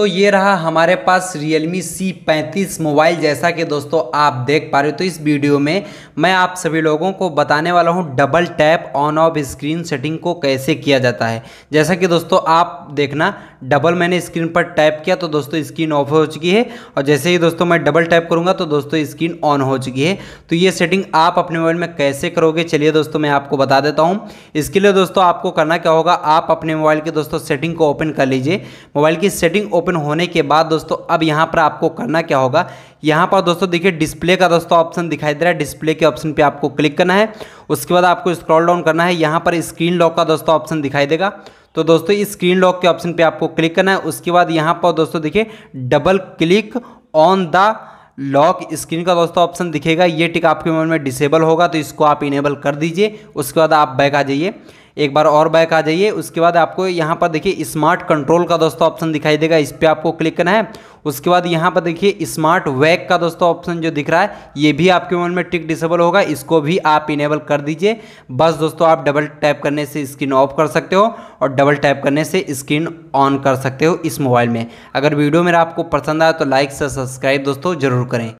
तो ये रहा हमारे पास Realme C35 मोबाइल जैसा कि दोस्तों आप देख पा रहे हो तो इस वीडियो में मैं आप सभी लोगों को बताने वाला हूँ double tap on off screen setting को कैसे किया जाता है जैसा कि दोस्तों आप देखना डबल मैंने स्क्रीन पर टैप किया तो दोस्तों स्क्रीन ऑफ हो चुकी है और जैसे ही दोस्तों मैं डबल टैप करूँगा तो दोस्तों स्क्रीन ऑन हो चुकी है तो ये सेटिंग आप अपने मोबाइल में कैसे करोगे चलिए दोस्तों मैं आपको बता देता हूँ इसके लिए दोस्तों आपको करना क्या होगा आप अपने मोबाइल के दोस्तों सेटिंग को ओपन कर लीजिए मोबाइल की सेटिंग ओपन ओपन होने के बाद दोस्तों अब यहाँ पर आपको करना क्या होगा यहाँ पर दोस्तों देखिए डिस्प्ले का दोस्तों ऑप्शन दिखाई दे रहा है डिस्प्ले के ऑप्शन पे आपको क्लिक करना है उसके बाद आपको स्क्रॉल डाउन करना है यहाँ पर स्क्रीन लॉक का दोस्तों ऑप्शन दिखाई देगा तो दोस्तों इस स्क्रीन लॉक के ऑप्शन पर आपको क्लिक करना है उसके बाद यहाँ पर दोस्तों देखिए double click on the lock screen का दोस्तों ऑप्शन दिखेगा ये टिक आपके मोबाइल में डिसेबल होगा तो इसको आप इनेबल कर दीजिए उसके बाद आप बैक आ जाइए एक बार और बैक आ जाइए उसके बाद आपको यहाँ पर देखिए स्मार्ट कंट्रोल का दोस्तों ऑप्शन दिखाई देगा इस पर आपको क्लिक करना है उसके बाद यहाँ पर देखिए स्मार्ट वैक का दोस्तों ऑप्शन जो दिख रहा है ये भी आपके मोबाइल में टिक डिसेबल होगा इसको भी आप इनेबल कर दीजिए बस दोस्तों आप डबल टैप करने से स्क्रीन ऑफ कर सकते हो और डबल टैप करने से स्क्रीन ऑन कर सकते हो इस मोबाइल में अगर वीडियो मेरा आपको पसंद आया तो लाइक से सब्सक्राइब दोस्तों जरूर करें